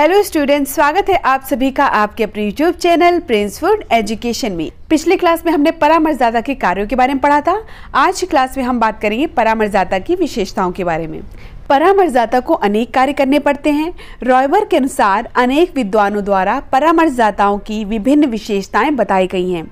hello students स्वागत है आप सभी का आपके अपने YouTube channel Prince Food Education में पिछले क्लास में हमने परामर्शदाता के कार्यों के बारे में पढ़ा था आज क्लास में हम बात करेंगे परामर्शदाता की विशेषताओं के बारे में परामर्शदाता को अनेक कार्य करने पड़ते हैं रॉयबर के अनुसार अनेक विद्वानों द्वारा परामर्शदाताओं की विभिन्न विशेषताएं बताई गई हैं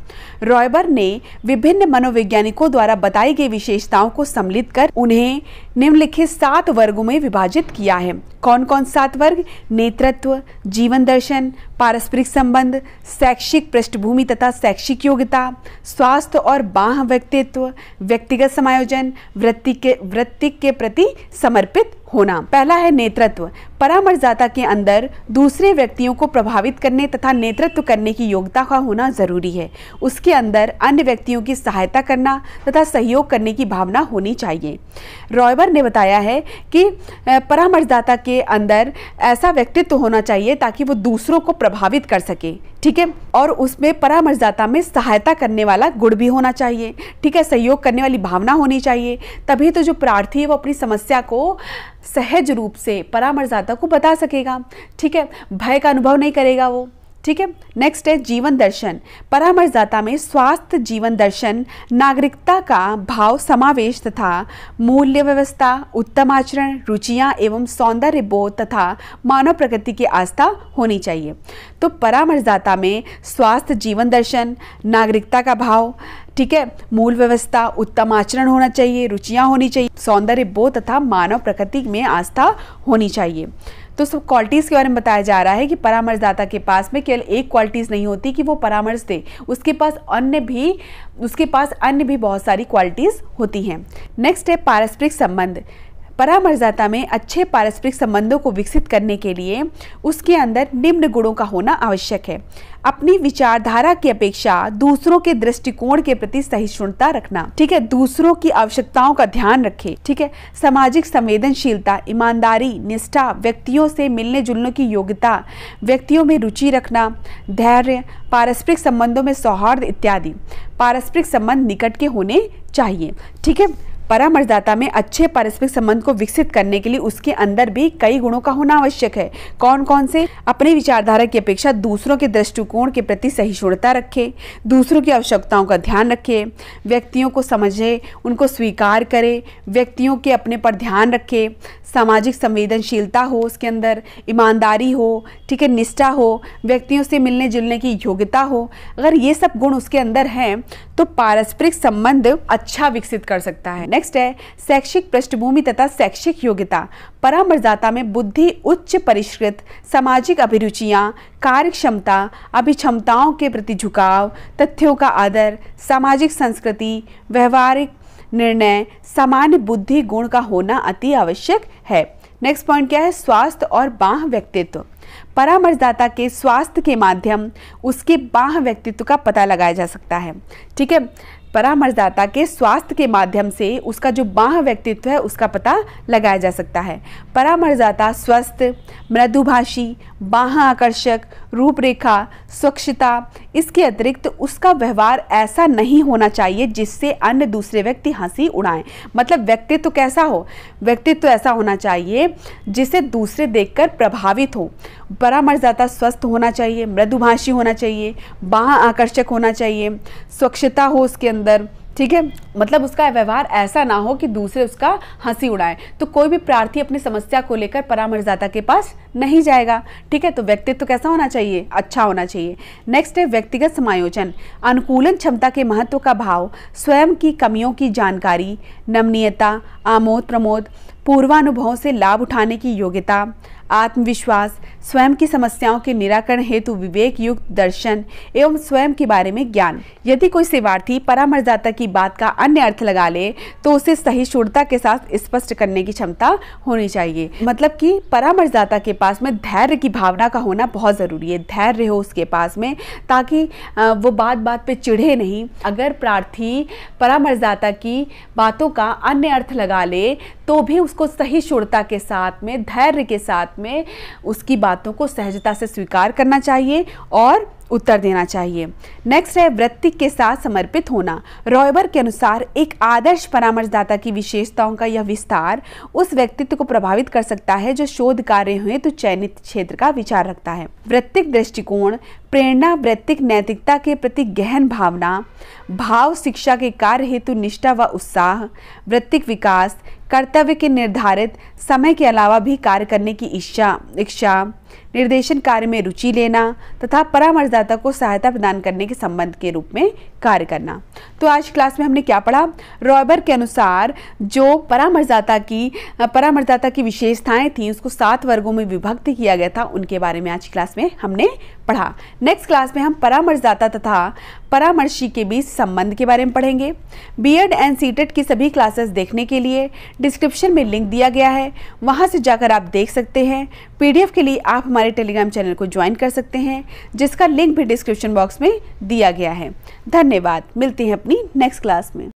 रॉयबर ने विभिन्न मनोवैज्ञानिकों द्वारा बताई गई विशेषताओं को सम्मिलित कर उन्हें निम्नलिखित सात वर्गों में विभाजित किया है कौन कौन सात वर्ग नेतृत्व जीवन दर्शन पारस्परिक संबंध शैक्षिक पृष्ठभूमि तथा शैक्षिक योग्यता स्वास्थ्य और बाह व्यक्तित्व व्यक्तिगत समायोजन वृत्ति के वृत्ति के प्रति समर्पित होना पहला है नेतृत्व परामर्शदाता के अंदर दूसरे व्यक्तियों को प्रभावित करने तथा नेतृत्व करने की योग्यता का होना जरूरी है उसके अंदर अन्य व्यक्तियों की सहायता करना तथा सहयोग करने की भावना होनी चाहिए रॉयबर ने बताया है कि परामर्शदाता के अंदर ऐसा व्यक्तित्व होना चाहिए ताकि वो दूसरों को प्रभावित कर सके ठीक है और उसमें परामर्शदाता में सहायता करने वाला गुण भी होना चाहिए ठीक है सहयोग करने वाली भावना होनी चाहिए तभी तो जो प्रार्थी है वो अपनी समस्या को सहज रूप से परामर्शदाता को बता सकेगा ठीक है भय का अनुभव नहीं करेगा वो ठीक है नेक्स्ट है जीवन दर्शन परामर्शदाता में स्वास्थ्य जीवन दर्शन नागरिकता का भाव समावेश तथा मूल्य व्यवस्था उत्तम आचरण रुचियां एवं सौंदर्य बोध तथा मानव प्रकृति की आस्था होनी चाहिए तो परामर्शदाता में स्वास्थ्य जीवन दर्शन नागरिकता का भाव ठीक है मूल व्यवस्था उत्तम आचरण होना चाहिए रुचियां होनी चाहिए सौंदर्य बोध तथा मानव प्रकृति में आस्था होनी चाहिए तो सब क्वालिटीज़ के बारे में बताया जा रहा है कि परामर्शदाता के पास में केवल एक क्वालिटीज़ नहीं होती कि वो परामर्श दे उसके पास अन्य भी उसके पास अन्य भी बहुत सारी क्वालिटीज़ होती हैं नेक्स्ट है पारस्परिक संबंध परामर्जाता में अच्छे पारस्परिक संबंधों को विकसित करने के लिए उसके अंदर निम्न गुणों का होना आवश्यक है अपनी विचारधारा की अपेक्षा दूसरों के दृष्टिकोण के प्रति सहिष्णुता रखना ठीक है दूसरों की आवश्यकताओं का ध्यान रखे ठीक है सामाजिक संवेदनशीलता ईमानदारी निष्ठा व्यक्तियों से मिलने जुलने की योग्यता व्यक्तियों में रुचि रखना धैर्य पारस्परिक संबंधों में सौहार्द इत्यादि पारस्परिक संबंध निकट के होने चाहिए ठीक है परामर्शदाता में अच्छे पारस्परिक संबंध को विकसित करने के लिए उसके अंदर भी कई गुणों का होना आवश्यक है कौन कौन से अपनी विचारधारा की अपेक्षा दूसरों के दृष्टिकोण के प्रति सहिष्णुता रखे दूसरों की आवश्यकताओं का ध्यान रखे व्यक्तियों को समझे उनको स्वीकार करे व्यक्तियों के अपने पर ध्यान रखे सामाजिक संवेदनशीलता हो उसके अंदर ईमानदारी हो ठीक है निष्ठा हो व्यक्तियों से मिलने जुलने की योग्यता हो अगर ये सब गुण उसके अंदर हैं तो पारस्परिक संबंध अच्छा विकसित कर सकता है नेक्स्ट है शैक्षिक पृष्ठभूमि तथा शैक्षिक योग्यता परामर्शदाता में बुद्धि उच्च परिष्कृत सामाजिक अभिरुचियाँ कार्यक्षमता अभिक्षमताओं के प्रति झुकाव तथ्यों का आदर सामाजिक संस्कृति व्यवहारिक निर्णय सामान्य बुद्धि गुण का होना अति आवश्यक है नेक्स्ट पॉइंट क्या है स्वास्थ्य और बाह व्यक्तित्व परामर्शदाता के स्वास्थ्य के माध्यम उसके बाह व्यक्तित्व का पता लगाया जा सकता है ठीक है परामर्शदाता के स्वास्थ्य के माध्यम से उसका जो बाह व्यक्तित्व है उसका पता लगाया जा सकता है परामर्शदाता स्वस्थ मृदुभाषी बाह आकर्षक रूपरेखा स्वच्छता इसके अतिरिक्त उसका व्यवहार ऐसा नहीं होना चाहिए जिससे अन्य दूसरे व्यक्ति हंसी उड़ाएं मतलब व्यक्तित्व तो कैसा हो व्यक्तित्व तो ऐसा होना चाहिए जिसे दूसरे देख प्रभावित हो परामर्शदाता स्वस्थ होना चाहिए मृदुभाषी होना चाहिए बाह आकर्षक होना चाहिए स्वच्छता हो उसके अंदर अंदर ठीक है मतलब उसका व्यवहार ऐसा ना हो कि दूसरे उसका हंसी उड़ाएं तो कोई भी प्रार्थी अपनी समस्या को लेकर परामर्शदाता के पास नहीं जाएगा ठीक है तो व्यक्तित्व तो कैसा होना चाहिए अच्छा होना चाहिए नेक्स्ट है व्यक्तिगत समायोजन अनुकूलन क्षमता के महत्व का भाव स्वयं की कमियों की जानकारी नमनीयता आमोद प्रमोद पूर्वानुभव से लाभ उठाने की योग्यता आत्मविश्वास स्वयं की समस्याओं के निराकरण हेतु विवेक युक्त दर्शन एवं स्वयं के बारे में ज्ञान यदि कोई सेवार्थी परामर्शदाता की बात का अन्य अर्थ लगा ले तो उसे सही शुद्धता के साथ स्पष्ट करने की क्षमता होनी चाहिए मतलब कि परामर्शदाता के पास में धैर्य की भावना का होना बहुत ज़रूरी है धैर्य हो उसके पास में ताकि वो बात बात पर चिढ़े नहीं अगर प्रार्थी परामर्शदाता की बातों का अन्य अर्थ लगा ले तो भी उसको उसको सही शुरता के साथ में धैर्य के साथ में उसकी बातों को सहजता से स्वीकार करना चाहिए और उत्तर देना चाहिए नेक्स्ट है वृत्ति के साथ समर्पित होना रॉयबर के अनुसार एक आदर्श परामर्शदाता की विशेषताओं का यह विस्तार उस व्यक्तित्व को प्रभावित कर सकता है जो शोध कार्य हुए तो चयनित क्षेत्र का विचार रखता है वृत्तिक दृष्टिकोण प्रेरणा वृत्तिक नैतिकता के प्रति गहन भावना भाव शिक्षा के कार्य हेतु निष्ठा व उत्साह वृत्तिक विकास कर्तव्य के निर्धारित समय के अलावा भी कार्य करने की इच्छा इच्छा निर्देशन कार्य में रुचि लेना तथा परामर्शदाता को सहायता प्रदान करने के संबंध के रूप में कार्य करना तो आज क्लास में हमने क्या पढ़ा रॉयबर के अनुसार जो परामर्शदाता की परामर्शदाता की विशेषताएं थी उसको सात वर्गों में विभक्त किया गया था उनके बारे में आज क्लास में हमने पढ़ा नेक्स्ट क्लास में हम परामर्शदाता तथा परामर्शी के बीच संबंध के बारे में पढ़ेंगे एड एंड सीटेट की सभी क्लासेस देखने के लिए डिस्क्रिप्शन में लिंक दिया गया है वहाँ से जाकर आप देख सकते हैं पीडीएफ के लिए आप हमारे टेलीग्राम चैनल को ज्वाइन कर सकते हैं जिसका लिंक भी डिस्क्रिप्शन बॉक्स में दिया गया है धन्यवाद मिलते हैं अपनी नेक्स्ट क्लास में